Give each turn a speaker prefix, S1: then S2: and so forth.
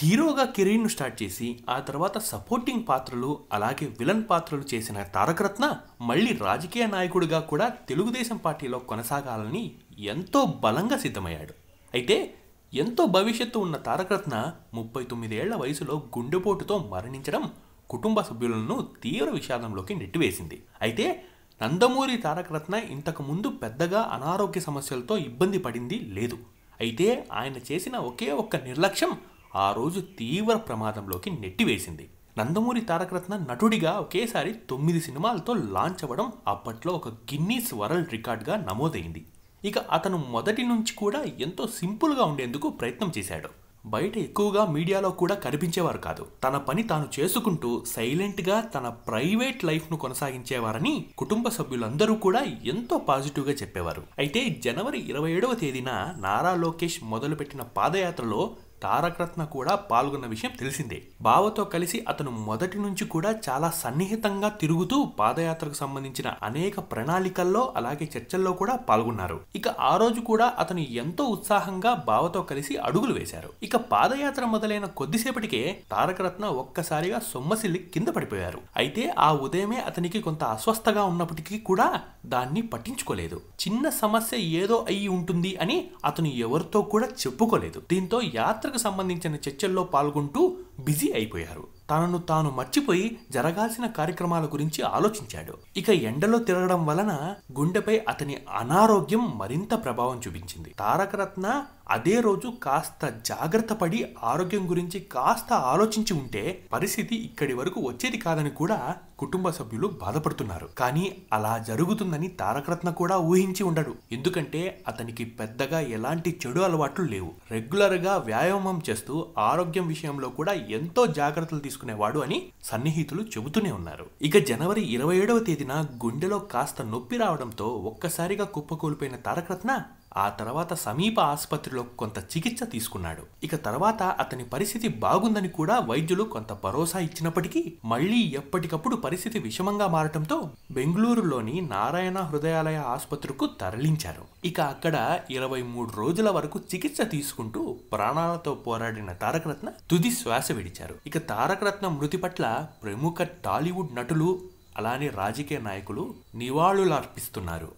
S1: హీరోగా కెరీర్ను స్టార్ట్ చేసి ఆ తర్వాత సపోర్టింగ్ పాత్రలు అలాగే విలన్ పాత్రలు చేసిన తారకరత్న మళ్ళీ రాజకీయ నాయకుడిగా కూడా తెలుగుదేశం పార్టీలో కొనసాగాలని ఎంతో బలంగా సిద్ధమయ్యాడు అయితే ఎంతో భవిష్యత్తు ఉన్న తారకరత్న ముప్పై తొమ్మిదేళ్ల వయసులో గుండెపోటుతో మరణించడం కుటుంబ సభ్యులను తీవ్ర విషాదంలోకి నెట్టివేసింది అయితే నందమూరి తారకరత్న ఇంతకుముందు పెద్దగా అనారోగ్య సమస్యలతో ఇబ్బంది పడింది లేదు అయితే ఆయన చేసిన ఒకే ఒక్క నిర్లక్ష్యం ఆ రోజు తీవ్ర ప్రమాదంలోకి నెట్టివేసింది నందమూరి తారకరత్న నటుడిగా ఒకేసారి తొమ్మిది సినిమాలతో లాంచ్ అవ్వడం అప్పట్లో ఒక గిన్నీస్ వరల్డ్ రికార్డ్గా నమోదైంది ఇక అతను మొదటి నుంచి కూడా ఎంతో సింపుల్గా ఉండేందుకు ప్రయత్నం చేశాడు బయట ఎక్కువగా మీడియాలో కూడా కనిపించేవారు కాదు తన పని తాను చేసుకుంటూ సైలెంట్గా తన ప్రైవేట్ లైఫ్ను కొనసాగించేవారని కుటుంబ సభ్యులందరూ కూడా ఎంతో పాజిటివ్గా చెప్పేవారు అయితే జనవరి ఇరవై ఏడవ తేదీన నారా లోకేష్ మొదలుపెట్టిన పాదయాత్రలో తారకరత్న కూడా పాల్గొన్న విషయం తెలిసిందే బావతో కలిసి అతను మొదటి నుంచి కూడా చాలా సన్నిహితంగా తిరుగుతూ పాదయాత్రకు సంబంధించిన అనేక ప్రణాళికల్లో అలాగే చర్చల్లో కూడా పాల్గొన్నారు ఇక ఆ రోజు కూడా అతను ఎంతో ఉత్సాహంగా బావతో కలిసి అడుగులు వేశారు ఇక పాదయాత్ర మొదలైన కొద్దిసేపటికే తారకరత్న ఒక్కసారిగా సొమ్మసిల్లి కింద పడిపోయారు అయితే ఆ ఉదయమే అతనికి కొంత అస్వస్థగా ఉన్నప్పటికీ కూడా దాన్ని పట్టించుకోలేదు చిన్న సమస్య ఏదో అయి ఉంటుంది అని అతను ఎవరితో కూడా చెప్పుకోలేదు దీంతో యాత్ర సంస్థకు సంబంధించిన చర్చల్లో పాల్గొంటూ బిజీ అయిపోయారు తనను తాను మర్చిపోయి జరగాల్సిన కార్యక్రమాల గురించి ఆలోచించాడు ఇక ఎండలో తిరగడం వలన గుండెపై అతని అనారోగ్యం మరింత ప్రభావం చూపించింది తారకరత్న అదే రోజు కాస్త జాగ్రత్త పడి ఆరోగ్యం గురించి కాస్త ఆలోచించి ఉంటే పరిస్థితి ఇక్కడి వరకు వచ్చేది కాదని కూడా కుటుంబ సభ్యులు బాధపడుతున్నారు కానీ అలా జరుగుతుందని తారకరత్న కూడా ఊహించి ఉండడు ఎందుకంటే అతనికి పెద్దగా ఎలాంటి చెడు అలవాట్లు లేవు రెగ్యులర్గా వ్యాయామం చేస్తూ ఆరోగ్యం విషయంలో కూడా ఎంతో జాగ్రత్తలు తీసుకునేవాడు అని సన్నిహితులు చెబుతూనే ఉన్నారు ఇక జనవరి ఇరవై ఏడవ తేదీన గుండెలో కాస్త నొప్పి రావడంతో ఒక్కసారిగా కుప్పకూలిపోయిన తారకరత్న ఆ తర్వాత సమీప ఆసుపత్రిలో కొంత చికిత్స తీసుకున్నాడు ఇక తర్వాత అతని పరిస్థితి బాగుందని కూడా వైద్యులు కొంత భరోసా ఇచ్చినప్పటికీ మళ్లీ ఎప్పటికప్పుడు పరిస్థితి విషమంగా మారటంతో బెంగళూరులోని నారాయణ హృదయాలయ ఆసుపత్రికు తరలించారు ఇక అక్కడ ఇరవై మూడు రోజుల వరకు చికిత్స తీసుకుంటూ ప్రాణాలతో పోరాడిన తారకరత్న తుది శ్వాస విడిచారు ఇక తారకరత్న మృతి పట్ల ప్రముఖ టాలీవుడ్ నటులు అలానే రాజకీయ నాయకులు నివాళులర్పిస్తున్నారు